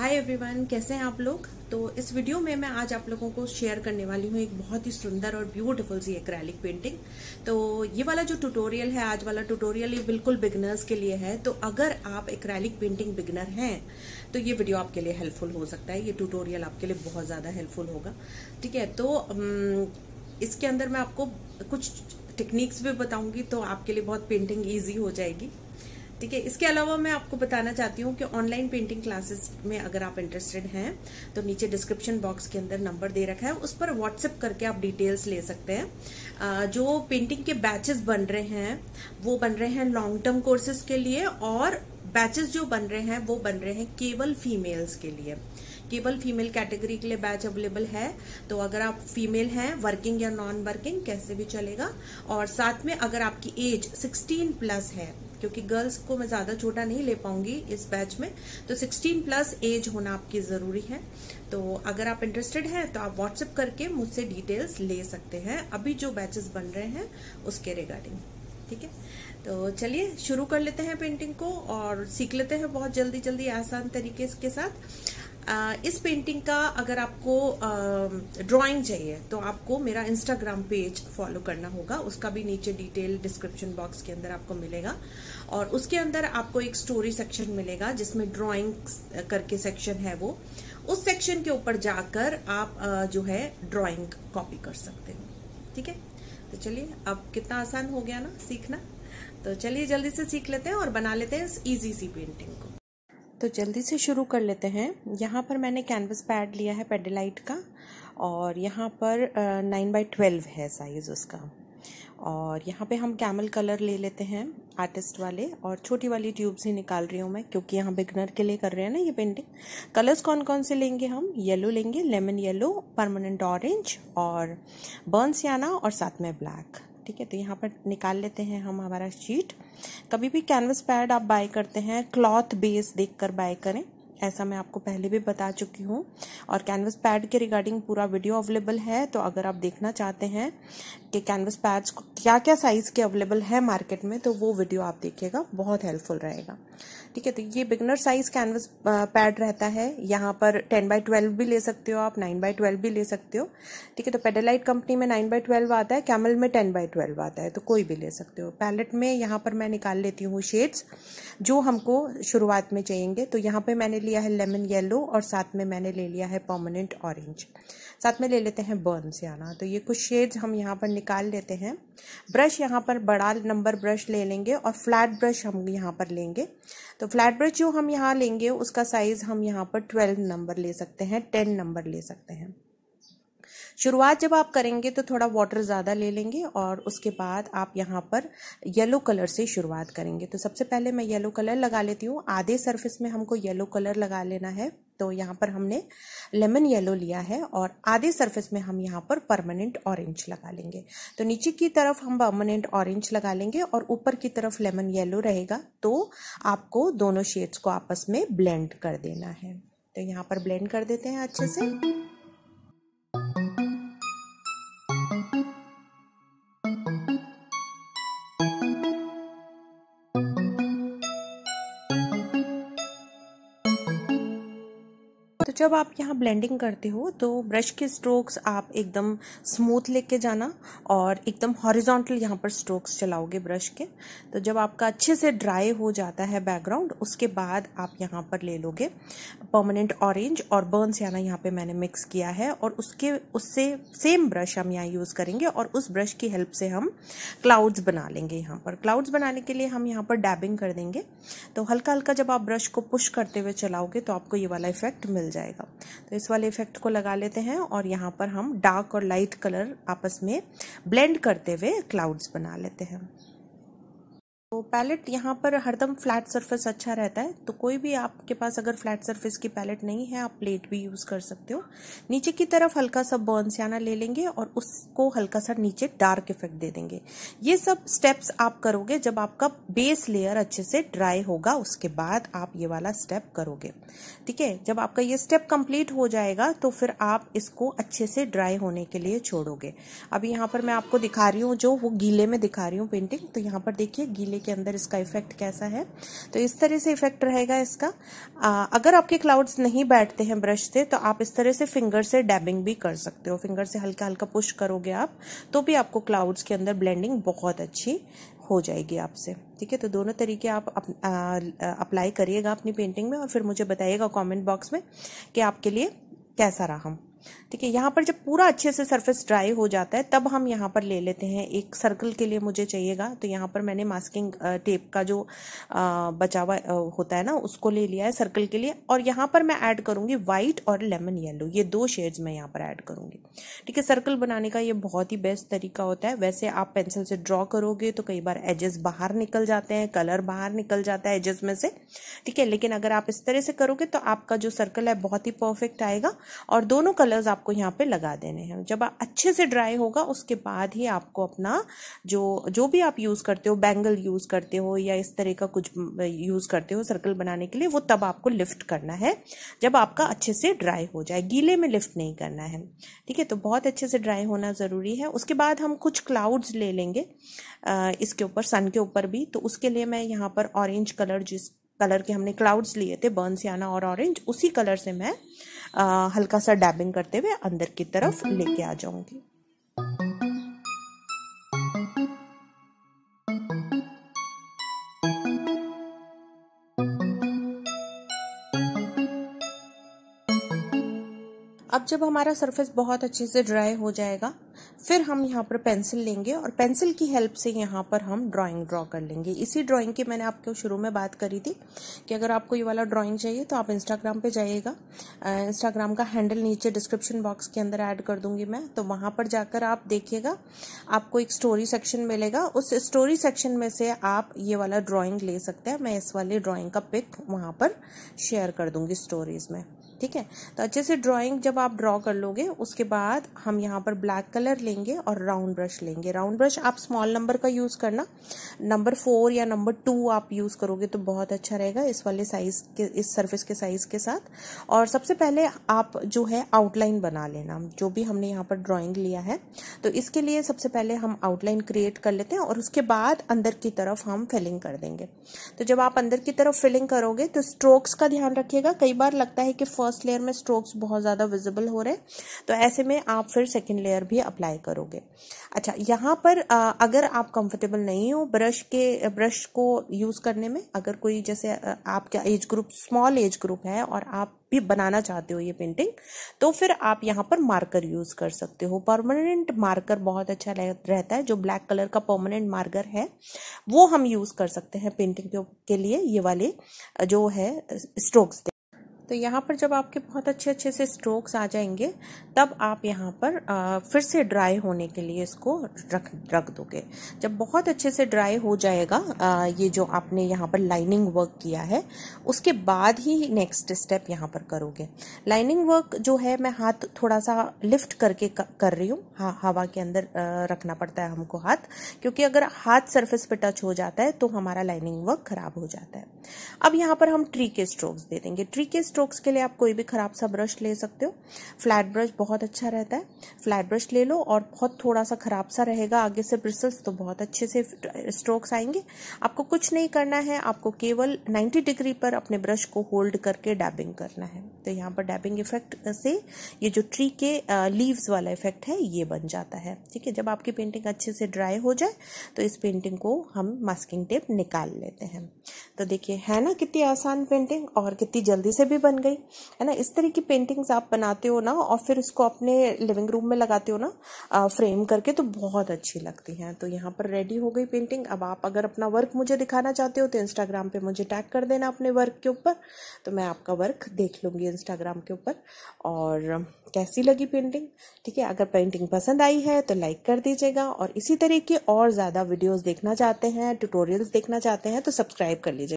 hi everyone कैसे हैं आप लोग तो इस वीडियो में मैं आज आप लोगों को शेयर करने वाली हूँ एक बहुत ही सुंदर और ब्यूटीफुल सी एक्रेलिक पेंटिंग तो ये वाला जो ट्यूटोरियल है आज वाला ट्यूटोरियल ये बिल्कुल बिगनर्स के लिए है तो अगर आप एक्रेलिक पेंटिंग बिगनर हैं तो ये वीडियो आपके लिए हेल्पफुल हो सकता है ये ट्यूटोरियल आपके लिए बहुत ज़्यादा हेल्पफुल होगा ठीक है तो इसके अंदर मैं आपको कुछ टेक्निक्स भी बताऊंगी तो आपके लिए बहुत पेंटिंग ईजी हो जाएगी ठीक है इसके अलावा मैं आपको बताना चाहती हूँ कि ऑनलाइन पेंटिंग क्लासेस में अगर आप इंटरेस्टेड हैं तो नीचे डिस्क्रिप्शन बॉक्स के अंदर नंबर दे रखा है उस पर व्हाट्सएप करके आप डिटेल्स ले सकते हैं जो पेंटिंग के बैचेस बन रहे हैं वो बन रहे हैं लॉन्ग टर्म कोर्सेज के लिए और बैचेस जो बन रहे हैं वो बन रहे हैं केवल फीमेल्स के लिए केवल फीमेल कैटेगरी के लिए बैच अवेलेबल है तो अगर आप फीमेल हैं वर्किंग या नॉन वर्किंग कैसे भी चलेगा और साथ में अगर आपकी एज 16 प्लस है क्योंकि गर्ल्स को मैं ज़्यादा छोटा नहीं ले पाऊंगी इस बैच में तो 16 प्लस एज होना आपकी ज़रूरी है तो अगर आप इंटरेस्टेड हैं तो आप व्हाट्सएप करके मुझसे डिटेल्स ले सकते हैं अभी जो बैचेस बन रहे हैं उसके रिगार्डिंग ठीक है तो चलिए शुरू कर लेते हैं पेंटिंग को और सीख लेते हैं बहुत जल्दी जल्दी आसान तरीके के साथ इस पेंटिंग का अगर आपको ड्राइंग चाहिए तो आपको मेरा इंस्टाग्राम पेज फॉलो करना होगा उसका भी नीचे डिटेल डिस्क्रिप्शन बॉक्स के अंदर आपको मिलेगा और उसके अंदर आपको एक स्टोरी सेक्शन मिलेगा जिसमें ड्राइंग करके सेक्शन है वो उस सेक्शन के ऊपर जाकर आप जो है ड्राइंग कॉपी कर सकते हो ठीक है तो चलिए अब कितना आसान हो गया ना सीखना तो चलिए जल्दी से सीख लेते हैं और बना लेते हैं इस ईजी सी पेंटिंग को तो जल्दी से शुरू कर लेते हैं यहाँ पर मैंने कैनवस पैड लिया है पेडलाइट का और यहाँ पर नाइन बाई ट्वेल्व है साइज़ उसका और यहाँ पे हम कैमल कलर ले लेते हैं आर्टिस्ट वाले और छोटी वाली ट्यूब्स ही निकाल रही हूँ मैं क्योंकि यहाँ बिगनर के लिए कर रहे हैं ना ये पेंटिंग कलर्स कौन कौन से लेंगे हम येलो लेंगे लेमन येलो परमानेंट ऑरेंज और बर्न्स याना और साथ में ब्लैक ठीक है तो यहाँ पर निकाल लेते हैं हम हमारा शीट कभी भी कैनवस पैड आप बाय करते हैं क्लॉथ बेस देखकर बाय करें ऐसा मैं आपको पहले भी बता चुकी हूँ और कैनवस पैड के रिगार्डिंग पूरा वीडियो अवेलेबल है तो अगर आप देखना चाहते हैं के कैनवस पैड्स क्या क्या साइज़ के अवेलेबल है मार्केट में तो वो वीडियो आप देखिएगा बहुत हेल्पफुल रहेगा ठीक है तो ये बिगनर साइज़ कैनवस पैड रहता है यहाँ पर टेन बाई ट्वेल्व भी ले सकते हो आप नाइन बाई ट्वेल्व भी ले सकते हो ठीक है तो पेडेलाइट कंपनी में नाइन बाई ट्वेल्व आता है कैमल में टेन बाई ट्वेल्व आता है तो कोई भी ले सकते हो पैलेट में यहाँ पर मैं निकाल लेती हूँ शेड्स जो हमको शुरुआत में चाहिएंगे तो यहाँ पर मैंने लिया है लेमन येलो और साथ में मैंने ले लिया है परमानेंट ऑरेंज साथ में ले लेते हैं बर्न से आना तो ये कुछ शेड्स हम यहाँ पर निकाल लेते हैं ब्रश यहाँ पर बड़ा नंबर ब्रश ले लेंगे और फ्लैट ब्रश हम यहाँ पर लेंगे तो फ्लैट ब्रश जो हम यहाँ लेंगे उसका साइज़ हम यहाँ पर ट्वेल्व नंबर ले सकते हैं टेन नंबर ले सकते हैं शुरुआत जब आप करेंगे तो थोड़ा वाटर ज़्यादा ले लेंगे और उसके बाद आप यहाँ पर येलो कलर से शुरुआत करेंगे तो सबसे पहले मैं येलो कलर लगा लेती हूँ आधे सरफेस में हमको येलो कलर लगा लेना है तो यहाँ पर हमने लेमन येलो लिया है और आधे सरफेस में हम यहाँ पर परमानेंट ऑरेंज लगा लेंगे तो नीचे की तरफ हम परमानेंट ऑरेंज लगा लेंगे और ऊपर की तरफ लेमन येलो रहेगा तो आपको दोनों शेड्स को आपस में ब्लेंड कर देना है तो यहाँ पर ब्लेंड कर देते हैं अच्छे से जब आप यहाँ ब्लेंडिंग करते हो तो ब्रश के स्ट्रोक्स आप एकदम स्मूथ लेके जाना और एकदम हॉरिजॉन्टल यहाँ पर स्ट्रोक्स चलाओगे ब्रश के तो जब आपका अच्छे से ड्राई हो जाता है बैकग्राउंड उसके बाद आप यहाँ पर ले लोगे परमानेंट ऑरेंज और बर्न सियाना यहाँ पे मैंने मिक्स किया है और उसके उससे सेम ब्रश हम यहाँ यूज़ करेंगे और उस ब्रश की हेल्प से हम क्लाउड्स बना लेंगे यहाँ पर क्लाउड्स बनाने के लिए हम यहाँ पर डैबिंग कर देंगे तो हल्का हल्का जब आप ब्रश को पुश करते हुए चलाओगे तो आपको ये वाला इफेक्ट मिल जाएगा जाएगा तो इस वाले इफेक्ट को लगा लेते हैं और यहाँ पर हम डार्क और लाइट कलर आपस में ब्लेंड करते हुए क्लाउड्स बना लेते हैं तो पैलेट यहाँ पर हरदम फ्लैट सरफेस अच्छा रहता है तो कोई भी आपके पास अगर फ्लैट सरफेस की पैलेट नहीं है आप प्लेट भी यूज़ कर सकते हो नीचे की तरफ हल्का सा बर्नस्याना ले लेंगे और उसको हल्का सा नीचे डार्क इफेक्ट दे देंगे ये सब स्टेप्स आप करोगे जब आपका बेस लेयर अच्छे से ड्राई होगा उसके बाद आप ये वाला स्टेप करोगे ठीक है जब आपका ये स्टेप कंप्लीट हो जाएगा तो फिर आप इसको अच्छे से ड्राई होने के लिए छोड़ोगे अभी यहाँ पर मैं आपको दिखा रही हूँ जो वो गीले में दिखा रही हूँ पेंटिंग तो यहाँ पर देखिए गीले के अंदर इसका इफेक्ट कैसा है तो इस तरह से इफेक्ट रहेगा इसका आ, अगर आपके क्लाउड्स नहीं बैठते हैं ब्रश से तो आप इस तरह से फिंगर से डैबिंग भी कर सकते हो फिंगर से हल्का हल्का पुश करोगे आप तो भी आपको क्लाउड्स के अंदर ब्लेंडिंग बहुत अच्छी हो जाएगी आपसे ठीक है तो दोनों तरीके आप अप, आ, अप्लाई करिएगा अपनी पेंटिंग में और फिर मुझे बताइएगा कॉमेंट बॉक्स में कि आपके लिए कैसा रहा हम ठीक है यहाँ पर जब पूरा अच्छे से सरफेस ड्राई हो जाता है तब हम यहाँ पर ले लेते हैं एक सर्कल के लिए मुझे चाहिएगा तो यहाँ पर मैंने मास्किंग टेप का जो बचा हुआ होता है ना उसको ले लिया है सर्कल के लिए और यहाँ पर मैं ऐड करूँगी वाइट और लेमन येलो ये दो शेड्स मैं यहाँ पर ऐड करूँगी ठीक है सर्कल बनाने का ये बहुत ही बेस्ट तरीका होता है वैसे आप पेंसिल से ड्रॉ करोगे तो कई बार एजेस बाहर निकल जाते हैं कलर बाहर निकल जाता है एजेस में से ठीक है लेकिन अगर आप इस तरह से करोगे तो आपका जो सर्कल है बहुत ही परफेक्ट आएगा और दोनों कलर कलर्स आपको यहाँ पे लगा देने हैं जब अच्छे से ड्राई होगा उसके बाद ही आपको अपना जो जो भी आप यूज़ करते हो बैंगल यूज़ करते हो या इस तरह का कुछ यूज़ करते हो सर्कल बनाने के लिए वो तब आपको लिफ्ट करना है जब आपका अच्छे से ड्राई हो जाए गीले में लिफ्ट नहीं करना है ठीक है तो बहुत अच्छे से ड्राई होना ज़रूरी है उसके बाद हम कुछ क्लाउड्स ले लेंगे इसके ऊपर सन के ऊपर भी तो उसके लिए मैं यहाँ पर ऑरेंज कलर जिस कलर के हमने क्लाउड्स लिए थे बर्न याना और ऑरेंज उसी कलर से मैं हल्का सा डैबिंग करते हुए अंदर की तरफ लेके आ जाऊंगी अब जब हमारा सरफेस बहुत अच्छे से ड्राई हो जाएगा फिर हम यहाँ पर पेंसिल लेंगे और पेंसिल की हेल्प से यहाँ पर हम ड्राइंग ड्रॉ कर लेंगे इसी ड्राइंग की मैंने आपको शुरू में बात करी थी कि अगर आपको ये वाला ड्राइंग चाहिए तो आप इंस्टाग्राम पे जाइएगा इंस्टाग्राम का हैंडल नीचे डिस्क्रिप्शन बॉक्स के अंदर ऐड कर दूंगी मैं तो वहाँ पर जाकर आप देखिएगा आपको एक स्टोरी सेक्शन मिलेगा उस स्टोरी सेक्शन में से आप ये वाला ड्रॉइंग ले सकते हैं मैं इस वाले ड्रॉइंग का पिक वहाँ पर शेयर कर दूंगी स्टोरीज़ में ठीक है तो अच्छे से ड्राइंग जब आप ड्रॉ कर लोगे उसके बाद हम यहाँ पर ब्लैक कलर लेंगे और राउंड ब्रश लेंगे राउंड ब्रश आप स्मॉल नंबर का यूज़ करना नंबर फोर या नंबर टू आप यूज़ करोगे तो बहुत अच्छा रहेगा इस वाले साइज़ के इस सर्फिस के साइज़ के साथ और सबसे पहले आप जो है आउटलाइन बना लेना जो भी हमने यहाँ पर ड्राॅइंग लिया है तो इसके लिए सबसे पहले हम आउटलाइन क्रिएट कर लेते हैं और उसके बाद अंदर की तरफ हम फिलिंग कर देंगे तो जब आप अंदर की तरफ फिलिंग करोगे तो स्ट्रोक्स का ध्यान रखिएगा कई बार लगता है कि फर्स्ट फर्स्ट लेयर में स्ट्रोक्स बहुत ज़्यादा विजिबल हो रहे हैं तो ऐसे में आप फिर सेकेंड लेयर भी अप्लाई करोगे अच्छा यहाँ पर अगर आप कंफर्टेबल नहीं हो ब्रश के ब्रश को यूज़ करने में अगर कोई जैसे आपका age group small age group है और आप भी बनाना चाहते हो ये पेंटिंग तो फिर आप यहाँ पर मार्कर यूज़ कर सकते हो परमानेंट मार्कर बहुत अच्छा रहता है जो ब्लैक कलर का परमानेंट मार्कर है वो हम यूज़ कर सकते हैं पेंटिंग के लिए ये वाले जो है स्ट्रोक्स तो यहाँ पर जब आपके बहुत अच्छे अच्छे से स्ट्रोक्स आ जाएंगे तब आप यहाँ पर आ, फिर से ड्राई होने के लिए इसको रख रख दोगे जब बहुत अच्छे से ड्राई हो जाएगा आ, ये जो आपने यहाँ पर लाइनिंग वर्क किया है उसके बाद ही नेक्स्ट स्टेप यहाँ पर करोगे लाइनिंग वर्क जो है मैं हाथ थोड़ा सा लिफ्ट करके कर रही हूँ हवा के अंदर रखना पड़ता है हमको हाथ क्योंकि अगर हाथ सर्फेस पे टच हो जाता है तो हमारा लाइनिंग वर्क खराब हो जाता है अब यहाँ पर हम ट्री के स्ट्रोक्स दे देंगे ट्री के स्ट्रोक स्ट्रोक्स के लिए आप कोई भी ख़राब सा ब्रश ले सकते हो फ्लैट ब्रश बहुत अच्छा रहता है फ्लैट ब्रश ले लो और बहुत थोड़ा सा ख़राब सा रहेगा आगे से ब्रिसल्स तो बहुत अच्छे से स्ट्रोक्स आएंगे आपको कुछ नहीं करना है आपको केवल 90 डिग्री पर अपने ब्रश को होल्ड करके डैबिंग करना है तो यहाँ पर डैपिंग इफेक्ट से ये जो ट्री के लीव्स वाला इफेक्ट है ये बन जाता है ठीक है जब आपकी पेंटिंग अच्छे से ड्राई हो जाए तो इस पेंटिंग को हम मास्किंग टेप निकाल लेते हैं तो देखिए है ना कितनी आसान पेंटिंग और कितनी जल्दी से भी बन गई है ना इस तरह की पेंटिंग्स आप बनाते हो ना और फिर उसको अपने लिविंग रूम में लगाते हो ना फ्रेम करके तो बहुत अच्छी लगती हैं तो यहाँ पर रेडी हो गई पेंटिंग अब आप अगर अपना वर्क मुझे दिखाना चाहते हो तो इंस्टाग्राम पर मुझे टैग कर देना अपने वर्क के ऊपर तो मैं आपका वर्क देख लूँगी इंस्टाग्राम के ऊपर और कैसी लगी पेंटिंग ठीक है अगर पेंटिंग पसंद आई है तो लाइक कर दीजिएगा और इसी तरीके और ज़्यादा वीडियोस देखना चाहते हैं ट्यूटोरियल्स देखना चाहते हैं तो सब्सक्राइब कर लीजिएगा